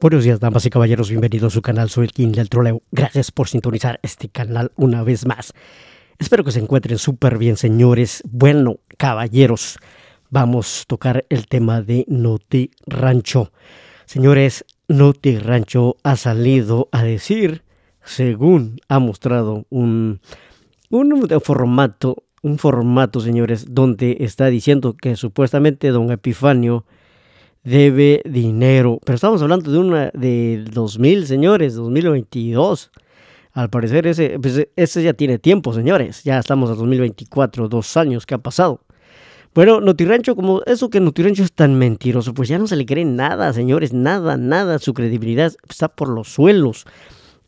Buenos días, damas y caballeros. Bienvenidos a su canal. Soy el King del Troleo. Gracias por sintonizar este canal una vez más. Espero que se encuentren súper bien, señores. Bueno, caballeros, vamos a tocar el tema de Noti Rancho. Señores, Noti Rancho ha salido a decir, según ha mostrado un, un formato, un formato, señores, donde está diciendo que supuestamente don Epifanio debe dinero. Pero estamos hablando de una de 2000, señores, 2022. Al parecer ese, pues, ese ya tiene tiempo, señores. Ya estamos a 2024, dos años que ha pasado. Bueno, Notirancho, como eso que Notirancho es tan mentiroso, pues ya no se le cree nada, señores, nada, nada. Su credibilidad está por los suelos.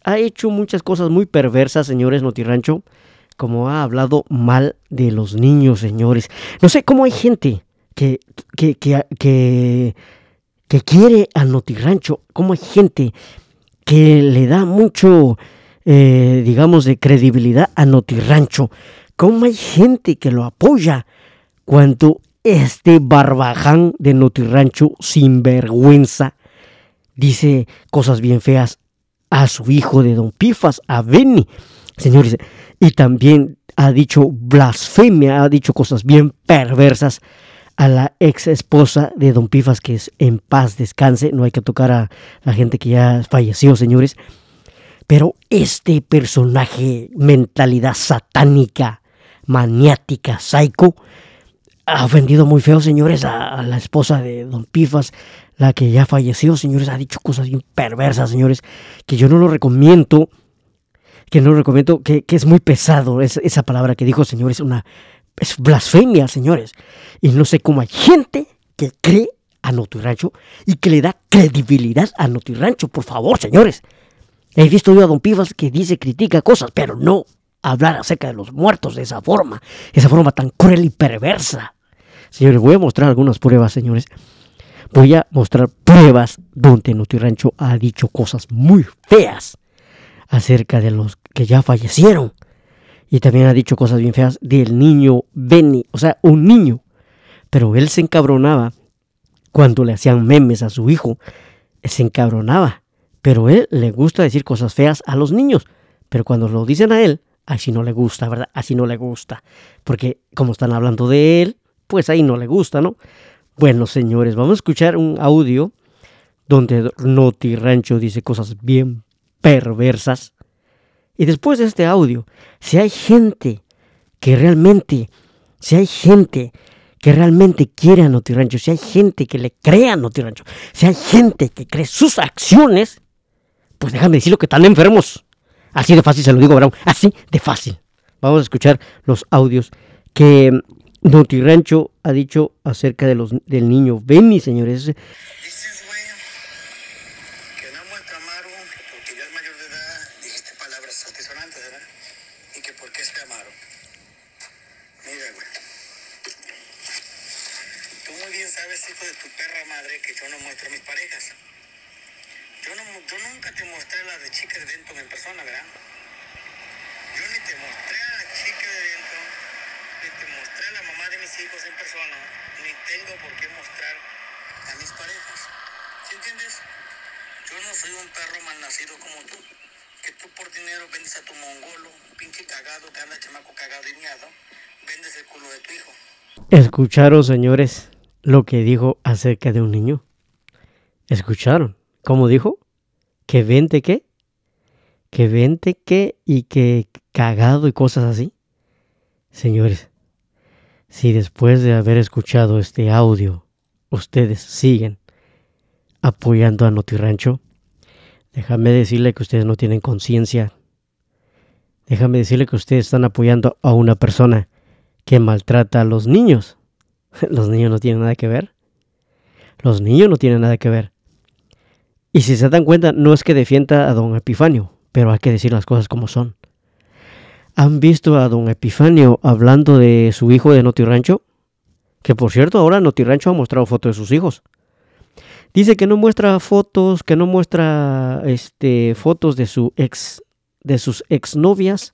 Ha hecho muchas cosas muy perversas, señores, Notirancho, como ha hablado mal de los niños, señores. No sé cómo hay gente que, que, que, que, quiere a Notirancho, Como hay gente que le da mucho, eh, digamos, de credibilidad a Notirancho, Como hay gente que lo apoya cuando este barbaján de Notirancho sin vergüenza dice cosas bien feas a su hijo de Don Pifas, a Benny, señores, y también ha dicho blasfemia, ha dicho cosas bien perversas a la ex esposa de Don Pifas, que es en paz descanse, no hay que tocar a la gente que ya falleció, señores. Pero este personaje, mentalidad satánica, maniática, psycho, ha ofendido muy feo, señores, a, la esposa de Don Pifas, la que ya falleció, señores, ha dicho cosas bien perversas, señores, que yo no lo recomiendo, que no lo recomiendo, que, que es muy pesado esa palabra que dijo, señores, una es blasfemia, señores. Y no sé cómo hay gente que cree a Rancho y que le da credibilidad a Rancho. por favor, señores. He visto yo a Don Pivas que dice, critica cosas, pero no hablar acerca de los muertos de esa forma, esa forma tan cruel y perversa. Señores, voy a mostrar algunas pruebas, señores. Voy a mostrar pruebas donde Rancho ha dicho cosas muy feas acerca de los que ya fallecieron. Y también ha dicho cosas bien feas del niño Benny, o sea, un niño. Pero él se encabronaba cuando le hacían memes a su hijo. Se encabronaba. Pero él le gusta decir cosas feas a los niños. Pero cuando lo dicen a él, así no le gusta, ¿verdad? Así no le gusta. Porque como están hablando de él, pues ahí no le gusta, ¿no? Bueno, señores, vamos a escuchar un audio donde Noti Rancho dice cosas bien perversas y después de este audio, si hay gente que realmente, si hay gente que realmente quiere a Noti si hay gente que le crea a Noti Rancho, si hay gente que cree sus acciones, pues déjame decirlo que están enfermos. Así de fácil se lo digo, Brown, así de fácil. Vamos a escuchar los audios que Noti Rancho ha dicho acerca de los, del niño Benny, señores. que, yo no muestro a mis parejas. Yo, no, nunca te mostré la de chica de dentro en persona, ¿verdad? Yo ni te mostré a la chica de dentro ni te mostré a la mamá de mis hijos en persona, ni tengo por qué mostrar a mis parejas. ¿Sí entiendes? Yo no soy un perro mal nacido como tú, que tú por dinero vendes a tu mongolo, pinche cagado que anda chamaco cagado y miado, vendes el culo de tu hijo. Escucharos, señores lo que dijo acerca de un niño. ¿Escucharon? ¿Cómo dijo? ¿Que vente qué? ¿Que vente qué? Y que cagado y cosas así. Señores, si después de haber escuchado este audio ustedes siguen apoyando a Notirancho, déjame decirle que ustedes no tienen conciencia. Déjame decirle que ustedes están apoyando a una persona que maltrata a los niños. Los niños no tienen nada que ver. Los niños no tienen nada que ver. Y si se dan cuenta, no es que defienda a don Epifanio, pero hay que decir las cosas como son. ¿Han visto a don Epifanio hablando de su hijo de Noti Rancho? Que por cierto, ahora Noti Rancho ha mostrado fotos de sus hijos. Dice que no muestra fotos, que no muestra este, fotos de su ex, de sus exnovias.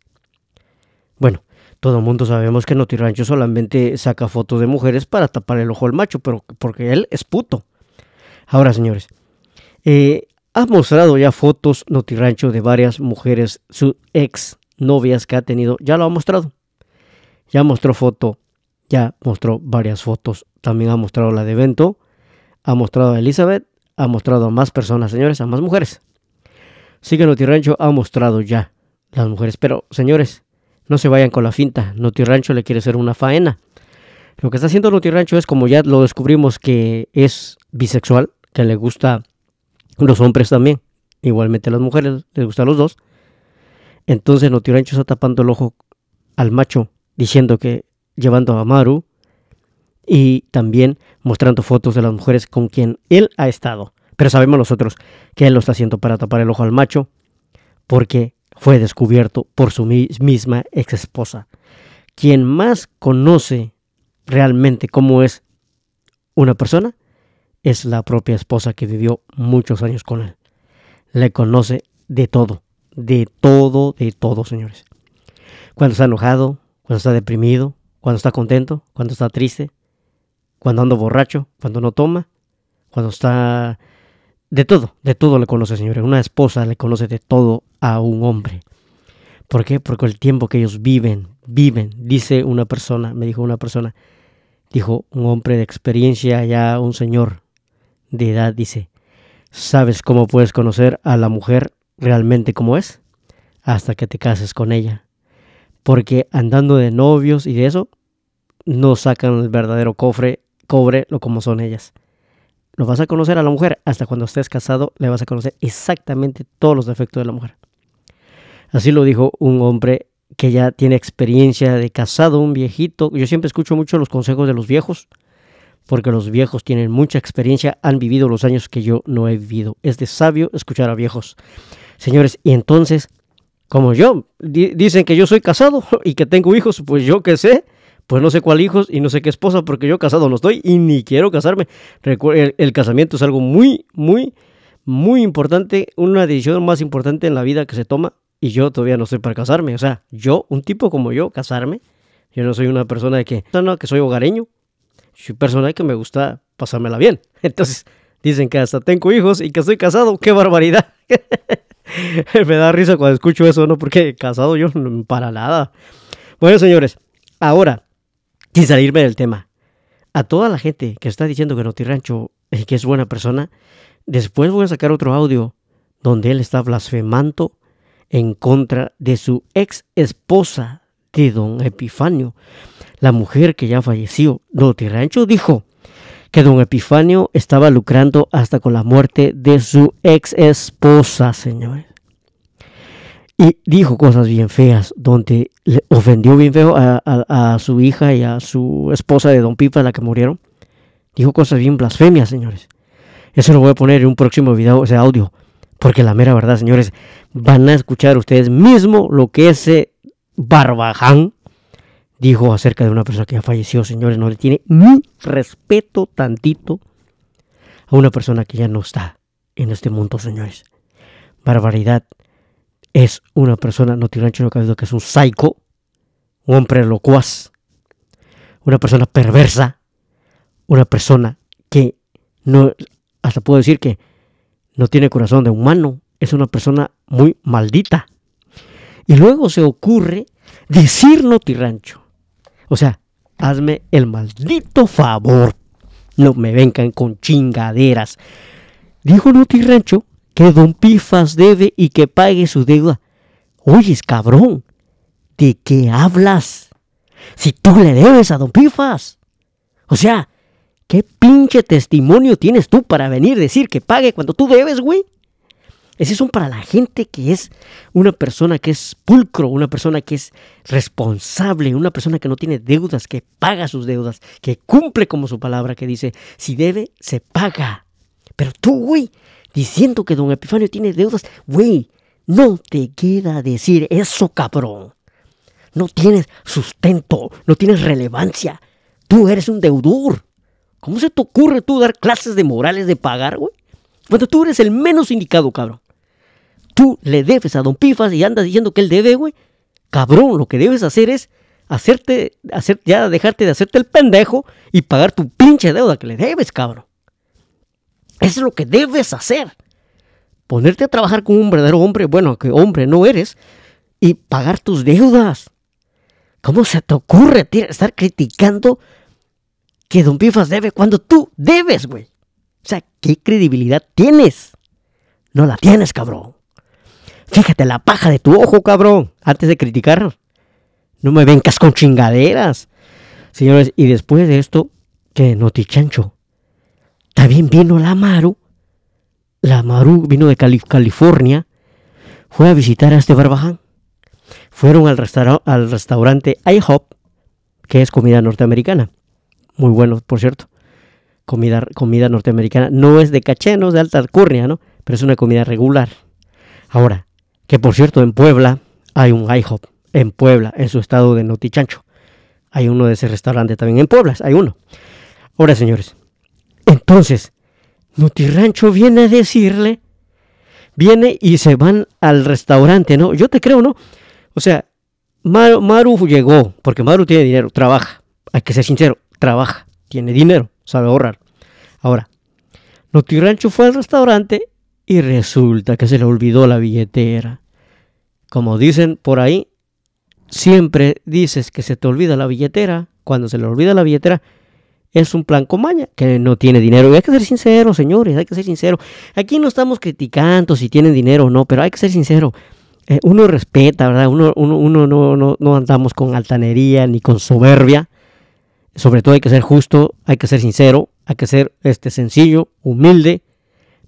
Bueno, todo el mundo sabemos que Rancho solamente saca fotos de mujeres para tapar el ojo al macho, pero porque él es puto. Ahora, señores, eh, ha mostrado ya fotos Rancho de varias mujeres, sus ex novias que ha tenido, ya lo ha mostrado. Ya mostró foto, ya mostró varias fotos. También ha mostrado la de evento, ha mostrado a Elizabeth, ha mostrado a más personas, señores, a más mujeres. Sí que Rancho ha mostrado ya las mujeres, pero señores, no se vayan con la finta. Rancho le quiere hacer una faena. Lo que está haciendo Rancho es, como ya lo descubrimos, que es bisexual, que le gusta los hombres también. Igualmente a las mujeres les a los dos. Entonces Rancho está tapando el ojo al macho, diciendo que llevando a Maru y también mostrando fotos de las mujeres con quien él ha estado. Pero sabemos nosotros que él lo está haciendo para tapar el ojo al macho, porque fue descubierto por su misma ex esposa, quien más conoce realmente cómo es una persona es la propia esposa que vivió muchos años con él. Le conoce de todo, de todo, de todo, señores. Cuando está enojado, cuando está deprimido, cuando está contento, cuando está triste, cuando anda borracho, cuando no toma, cuando está de todo, de todo le conoce, señores. Una esposa le conoce de todo a un hombre. ¿Por qué? Porque el tiempo que ellos viven, viven, dice una persona, me dijo una persona, dijo un hombre de experiencia, ya un señor de edad, dice, ¿sabes cómo puedes conocer a la mujer realmente como es? Hasta que te cases con ella. Porque andando de novios y de eso, no sacan el verdadero cofre, cobre lo como son ellas. Lo vas a conocer a la mujer hasta cuando estés casado, le vas a conocer exactamente todos los defectos de la mujer. Así lo dijo un hombre que ya tiene experiencia de casado, un viejito. Yo siempre escucho mucho los consejos de los viejos, porque los viejos tienen mucha experiencia, han vivido los años que yo no he vivido. Es de sabio escuchar a viejos. Señores, y entonces, como yo, dicen que yo soy casado y que tengo hijos, pues yo qué sé, pues no sé cuál hijos y no sé qué esposa, porque yo casado no estoy y ni quiero casarme. El, el casamiento es algo muy, muy, muy importante, una decisión más importante en la vida que se toma y yo todavía no estoy para casarme. O sea, yo, un tipo como yo, casarme, yo no soy una persona de que, no, que soy hogareño, soy persona que me gusta pasármela bien. Entonces, dicen que hasta tengo hijos y que estoy casado, qué barbaridad. me da risa cuando escucho eso, ¿no? Porque casado yo, para nada. Bueno, señores, ahora, sin salirme del tema, a toda la gente que está diciendo que Notirancho eh, que es buena persona, después voy a sacar otro audio donde él está blasfemando en contra de su ex esposa de don Epifanio, la mujer que ya falleció. Rancho, dijo que don Epifanio estaba lucrando hasta con la muerte de su ex esposa, señores y dijo cosas bien feas, donde le ofendió bien feo a, su hija y a su esposa de Don Pipa, la que murieron. Dijo cosas bien blasfemias, señores. Eso lo voy a poner en un próximo video, ese audio. Porque la mera verdad, señores, van a escuchar ustedes mismo lo que ese barbaján dijo acerca de una persona que ya falleció, señores. No le tiene ni respeto tantito a una persona que ya no está en este mundo, señores. Barbaridad es una persona, no tiene ancho que es un psycho, un hombre locuaz, una persona perversa, una persona que no, hasta puedo decir que no tiene corazón de humano, es una persona muy maldita. Y luego se ocurre decir no tirancho. O sea, hazme el maldito favor. No me vengan con chingaderas. Dijo no tirancho que don Pifas debe y que pague su deuda. Oyes, cabrón, ¿de qué hablas? Si tú le debes a don Pifas. O sea, ¿qué pinche testimonio tienes tú para venir a decir que pague cuando tú debes, güey? Ese son para la gente que es una persona que es pulcro, una persona que es responsable, una persona que no tiene deudas, que paga sus deudas, que cumple como su palabra, que dice, si debe, se paga. Pero tú, güey, diciendo que don Epifanio tiene deudas, güey, no te queda decir eso, cabrón. No tienes sustento, no tienes relevancia. Tú eres un deudor. ¿Cómo se te ocurre tú dar clases de morales de pagar, güey? Cuando tú eres el menos indicado, cabrón. Tú le debes a don Pifas y andas diciendo que él debe, güey. Cabrón, lo que debes hacer es hacerte, hacer, ya dejarte de hacerte el pendejo y pagar tu pinche deuda que le debes, cabrón. Eso es lo que debes hacer. Ponerte a trabajar con un verdadero hombre, bueno, que hombre no eres, y pagar tus deudas. ¿Cómo se te ocurre estar criticando que Don Pifas debe cuando tú debes, güey? O sea, ¿qué credibilidad tienes? No la tienes, cabrón. Fíjate la paja de tu ojo, cabrón, antes de criticar. No me vengas con chingaderas. Señores, y después de esto, que chancho. También vino la Maru, la Maru vino de California, fue a visitar a este Barbaján. Fueron al, al restaurante IHOP, que es comida norteamericana. Muy bueno, por cierto. Comida, comida norteamericana. No es de Cachenos, de alta alcurnia, ¿no? Pero es una comida regular. Ahora, que por cierto, en Puebla hay un IHOP. En Puebla, en su estado de Notichancho. Hay uno de ese restaurante también. En Puebla hay uno. Ahora, señores, entonces, Rancho viene a decirle, viene y se van al restaurante, ¿no? Yo te creo, ¿no? O sea, Maru, llegó, porque Maru tiene dinero, trabaja, hay que ser sincero, trabaja, tiene dinero, sabe ahorrar. Ahora, Rancho fue al restaurante y resulta que se le olvidó la billetera. Como dicen por ahí, siempre dices que se te olvida la billetera. Cuando se le olvida la billetera, es un plan comaña, que no tiene dinero. Y hay que ser sincero, señores, hay que ser sincero. Aquí no estamos criticando si tienen dinero o no, pero hay que ser sincero. Eh, uno respeta, ¿verdad? Uno, no, no, andamos con altanería ni con soberbia. Sobre todo hay que ser justo, hay que ser sincero, hay que ser este, sencillo, humilde,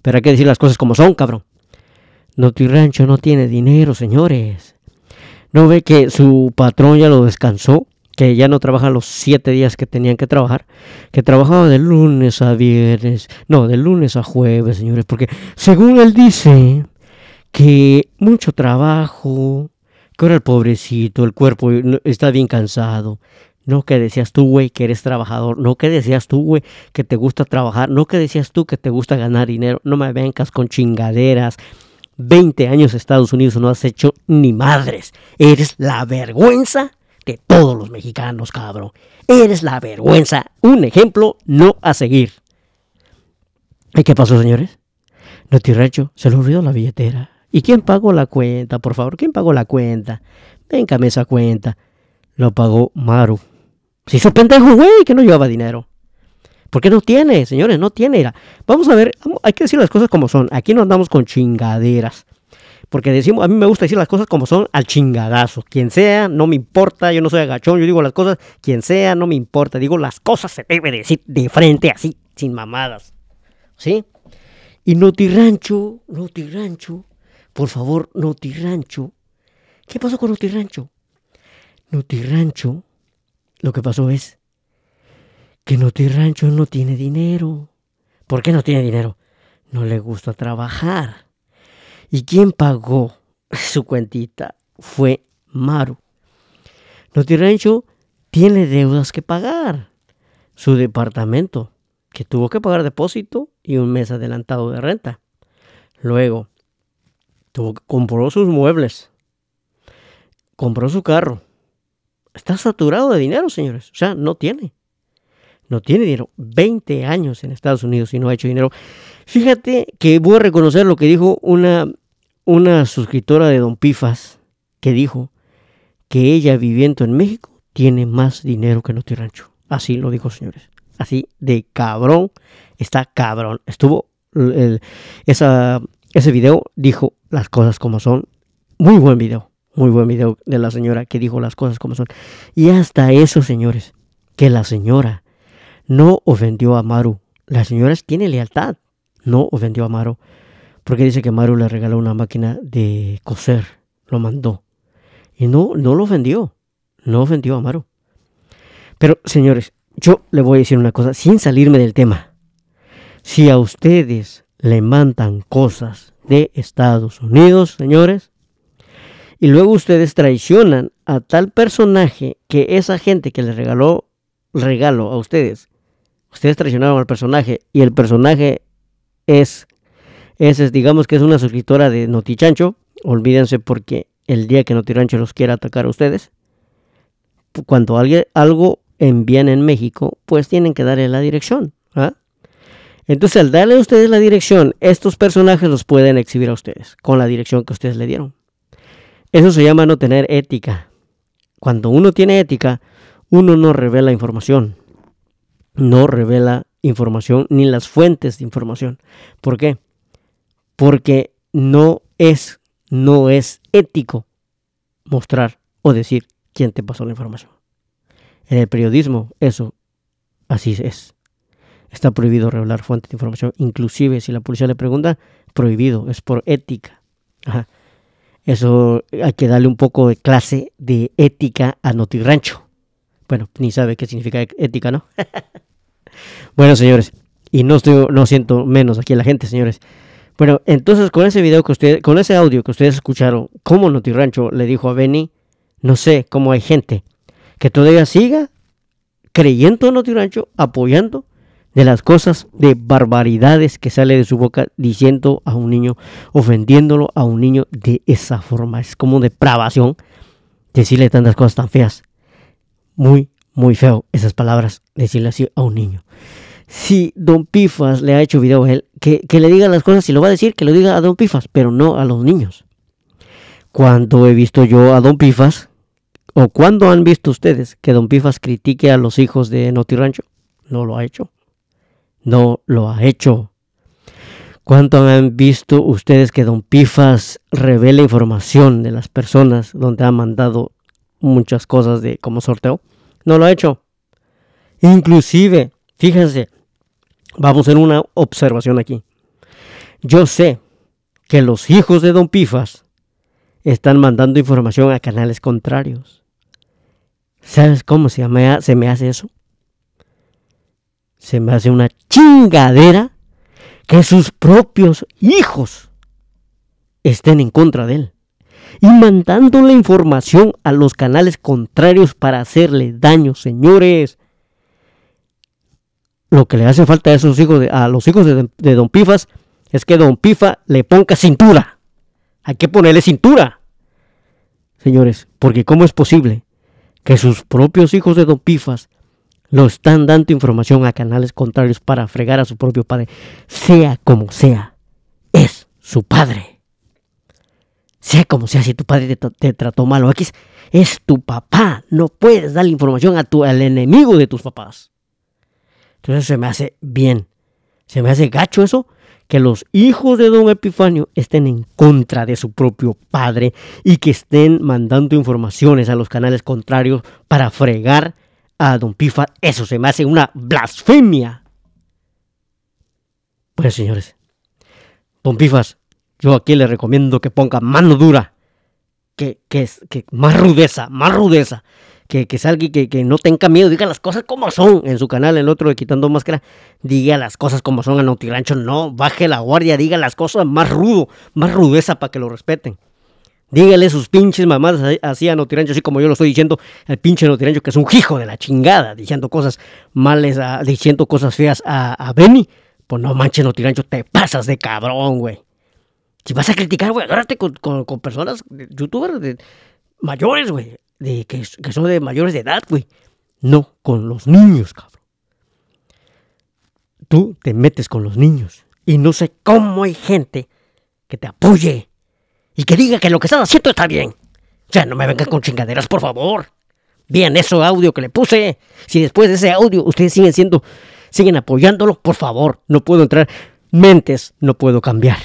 pero hay que decir las cosas como son, cabrón. No, tu rancho no tiene dinero, señores. ¿No ve que su patrón ya lo descansó? que ya no trabajan los siete días que tenían que trabajar, que trabajaba de lunes a viernes, no, de lunes a jueves, señores, porque según él dice que mucho trabajo, que ahora el pobrecito, el cuerpo está bien cansado, no que decías tú, güey, que eres trabajador. No que decías tú, güey, que te gusta trabajar. No que decías tú que te gusta ganar dinero. No me vengas con chingaderas. 20 años Estados Unidos no has hecho ni madres. Eres la vergüenza todos los mexicanos, cabrón. Eres la vergüenza, un ejemplo no a seguir. ¿Y qué pasó, señores? Notirrecho, se le olvidó la billetera. ¿Y quién pagó la cuenta, por favor? ¿Quién pagó la cuenta? Véngame esa cuenta. Lo pagó Maru. Se hizo pendejo, güey, que no llevaba dinero. Porque no tiene, señores, no tiene. Vamos a ver, hay que decir las cosas como son. Aquí no andamos con chingaderas. Porque decimos, a mí me gusta decir las cosas como son al chingadazo. Quien sea, no me importa, yo no soy agachón, yo digo las cosas, quien sea, no me importa. Digo, las cosas se debe decir de frente así, sin mamadas. ¿Sí? Y Noti Rancho, por favor, Rancho. ¿Qué pasó con Rancho? Noti Rancho, lo que pasó es que Rancho no tiene dinero. ¿Por qué no tiene dinero? No le gusta trabajar. Y quien pagó su cuentita fue Maru. Rancho tiene deudas que pagar. Su departamento, que tuvo que pagar depósito y un mes adelantado de renta. Luego, tuvo, compró sus muebles. Compró su carro. Está saturado de dinero, señores. O sea, no tiene. No tiene dinero. 20 años en Estados Unidos y no ha hecho dinero. Fíjate que voy a reconocer lo que dijo una una suscriptora de Don Pifas que dijo que ella viviendo en México tiene más dinero que Noti Rancho. Así lo dijo, señores. Así de cabrón está cabrón. Estuvo esa, ese video, dijo las cosas como son. Muy buen video, muy buen video de la señora que dijo las cosas como son. Y hasta eso, señores, que la señora no ofendió a Maru. Las señoras tiene lealtad. No ofendió a Maru porque dice que Mario le regaló una máquina de coser, lo mandó. Y no, no lo ofendió, no ofendió a Maru. Pero señores, yo le voy a decir una cosa, sin salirme del tema. Si a ustedes le mandan cosas de Estados Unidos, señores, y luego ustedes traicionan a tal personaje que esa gente que le regaló regalo a ustedes, ustedes traicionaron al personaje y el personaje es esa es, digamos que es una suscriptora de Notichancho. Olvídense porque el día que Notichancho los quiera atacar a ustedes, cuando alguien, algo envían en México, pues tienen que darle la dirección. ¿ah? Entonces, al darle a ustedes la dirección, estos personajes los pueden exhibir a ustedes con la dirección que ustedes le dieron. Eso se llama no tener ética. Cuando uno tiene ética, uno no revela información. No revela información ni las fuentes de información. ¿Por qué? porque no es, no es ético mostrar o decir quién te pasó la información. En el periodismo eso así es. Está prohibido revelar fuentes de información, inclusive si la policía le pregunta, prohibido, es por ética. Eso hay que darle un poco de clase de ética a Rancho. Bueno, ni sabe qué significa ética, ¿no? bueno, señores, y no, estoy, no siento menos aquí a la gente, señores. Bueno, entonces con ese video que ustedes, con ese audio que ustedes escucharon, cómo Noti Rancho le dijo a Benny, no sé cómo hay gente que todavía siga creyendo en Noti Rancho, apoyando de las cosas de barbaridades que sale de su boca diciendo a un niño, ofendiéndolo a un niño de esa forma. Es como depravación decirle tantas cosas tan feas. Muy, muy feo esas palabras, decirle así a un niño si Don Pifas le ha hecho video a él, que, le diga las cosas, si lo va a decir, que lo diga a Don Pifas, pero no a los niños. Cuando he visto yo a Don Pifas, o cuando han visto ustedes que Don Pifas critique a los hijos de Noti Rancho, no lo ha hecho. No lo ha hecho. ¿Cuánto han visto ustedes que Don Pifas revela información de las personas donde ha mandado muchas cosas de como sorteo? No lo ha hecho. Inclusive, fíjense, Vamos a hacer una observación aquí. Yo sé que los hijos de Don Pifas están mandando información a canales contrarios. ¿Sabes cómo se me, hace eso? Se me hace una chingadera que sus propios hijos estén en contra de él y mandando la información a los canales contrarios para hacerle daño, señores lo que le hace falta a esos hijos de, a los hijos de, Don Pifas es que Don Pifa le ponga cintura. Hay que ponerle cintura. Señores, porque ¿cómo es posible que sus propios hijos de Don Pifas lo están dando información a canales contrarios para fregar a su propio padre? Sea como sea, es su padre. Sea como sea, si tu padre te, trató mal o X, es tu papá. No puedes darle información a tu, al enemigo de tus papás. Entonces se me hace bien, se me hace gacho eso, que los hijos de don Epifanio estén en contra de su propio padre y que estén mandando informaciones a los canales contrarios para fregar a don Pifas. Eso se me hace una blasfemia. Bueno, pues, señores, don Pifas, yo aquí le recomiendo que ponga mano dura, que, que, que más rudeza, más rudeza que, que salga y que, no tenga miedo, diga las cosas como son en su canal, el otro de Quitando Máscara, diga las cosas como son a Notirancho, no, baje la guardia, diga las cosas más rudo, más rudeza para que lo respeten. Dígale sus pinches mamadas así a Notirancho, así como yo lo estoy diciendo, el pinche Notirancho que es un hijo de la chingada, diciendo cosas malas diciendo cosas feas a, Benny. Pues no manches, Notirancho, te pasas de cabrón, güey. Si vas a criticar, güey, agárrate con, con, personas, youtubers mayores, güey de, que, son de mayores de edad, güey. No, con los niños, cabrón. Tú te metes con los niños. Y no sé cómo hay gente que te apoye y que diga que lo que estás haciendo está bien. O sea, no me vengan con chingaderas, por favor. bien eso audio que le puse. Si después de ese audio ustedes siguen siendo, siguen apoyándolo, por favor, no puedo entrar. Mentes no puedo cambiar.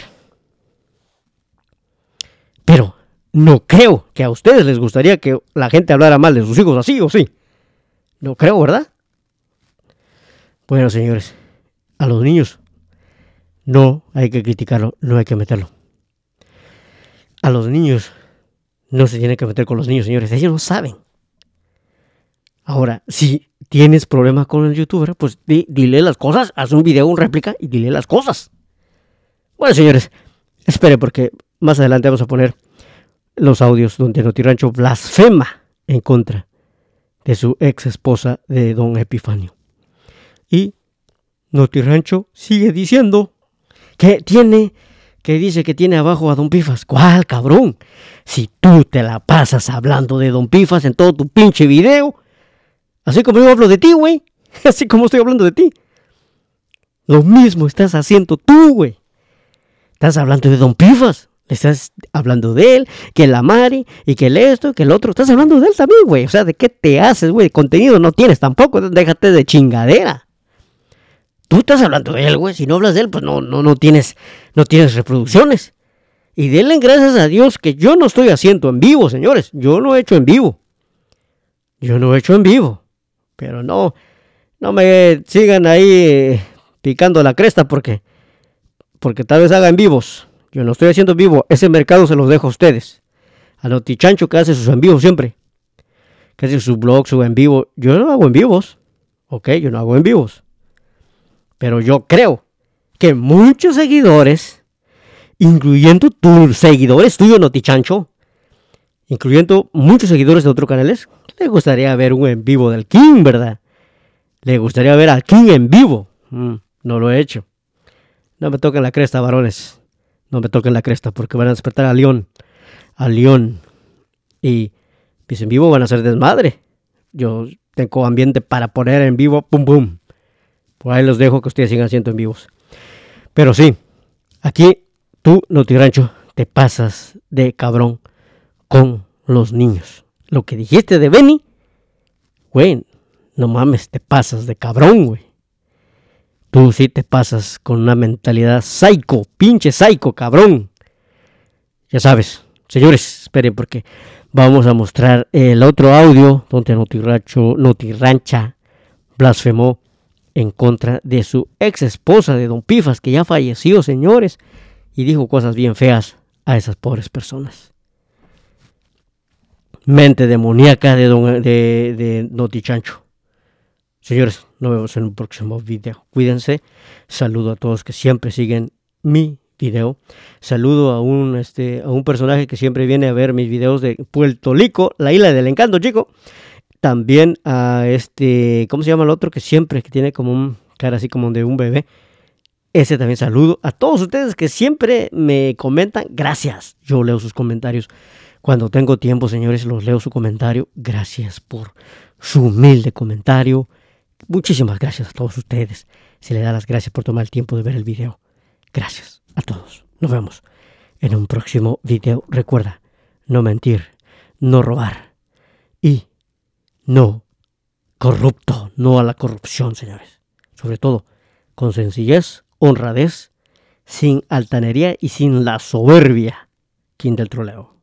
Pero no creo que a ustedes les gustaría que la gente hablara mal de sus hijos así o sí. No creo, ¿verdad? Bueno, señores, a los niños no hay que criticarlo, no hay que meterlo. A los niños no se tiene que meter con los niños, señores, ellos no saben. Ahora, si tienes problemas con el youtuber, pues dile las cosas, haz un video, un réplica y dile las cosas. Bueno, señores, espere porque más adelante vamos a poner los audios donde Notirancho blasfema en contra de su ex esposa de don Epifanio. Y Notirancho sigue diciendo que tiene, que dice que tiene abajo a don Pifas. ¿Cuál cabrón? Si tú te la pasas hablando de don Pifas en todo tu pinche video, así como yo hablo de ti, güey, así como estoy hablando de ti. Lo mismo estás haciendo tú, güey. Estás hablando de don Pifas. Estás hablando de él, que la Mari y que el esto, que el otro. Estás hablando de él también, güey. O sea, ¿de qué te haces, güey? Contenido no tienes tampoco. Déjate de chingadera. Tú estás hablando de él, güey. Si no hablas de él, pues no, no, no, tienes, no tienes reproducciones. Y denle gracias a Dios que yo no estoy haciendo en vivo, señores. Yo no he hecho en vivo. Yo no he hecho en vivo. Pero no, no me sigan ahí picando la cresta porque, porque tal vez haga en vivos. Yo no estoy haciendo vivo. Ese mercado se los dejo a ustedes. A notichancho que hace sus en vivo siempre. Que hace sus blog, su en vivo. Yo no hago en vivos. Ok, yo no hago en vivos. Pero yo creo que muchos seguidores, incluyendo tus seguidores tuyos, Notichancho, incluyendo muchos seguidores de otros canales, le gustaría ver un en vivo del King, ¿verdad? Le gustaría ver al King en vivo. Mm, no lo he hecho. No me toquen la cresta, varones no me toquen la cresta porque van a despertar a León, a León. Y pues en vivo van a ser desmadre. Yo tengo ambiente para poner en vivo, pum, pum. Por ahí los dejo que ustedes sigan haciendo en vivos. Pero sí, aquí tú, Notirancho, te pasas de cabrón con los niños. Lo que dijiste de Benny, güey, no mames, te pasas de cabrón, güey. Tú sí te pasas con una mentalidad psycho, pinche psycho, cabrón. Ya sabes, señores, esperen porque vamos a mostrar el otro audio donde Notirracho, Notirrancha blasfemó en contra de su ex esposa de Don Pifas, que ya falleció, señores, y dijo cosas bien feas a esas pobres personas. Mente demoníaca de, don, de, de Notichancho. Señores, nos vemos en un próximo video. Cuídense. Saludo a todos que siempre siguen mi video. Saludo a un, este, a un personaje que siempre viene a ver mis videos de Puerto Rico, la isla del encanto, chico. También a este, ¿cómo se llama el otro? Que siempre que tiene como un cara así como de un bebé. Ese también saludo a todos ustedes que siempre me comentan. Gracias. Yo leo sus comentarios. Cuando tengo tiempo, señores, los leo su comentario. Gracias por su humilde comentario. Muchísimas gracias a todos ustedes. Se les da las gracias por tomar el tiempo de ver el video. Gracias a todos. Nos vemos en un próximo video. Recuerda, no mentir, no robar y no corrupto, no a la corrupción, señores. Sobre todo, con sencillez, honradez, sin altanería y sin la soberbia. Quien del troleo.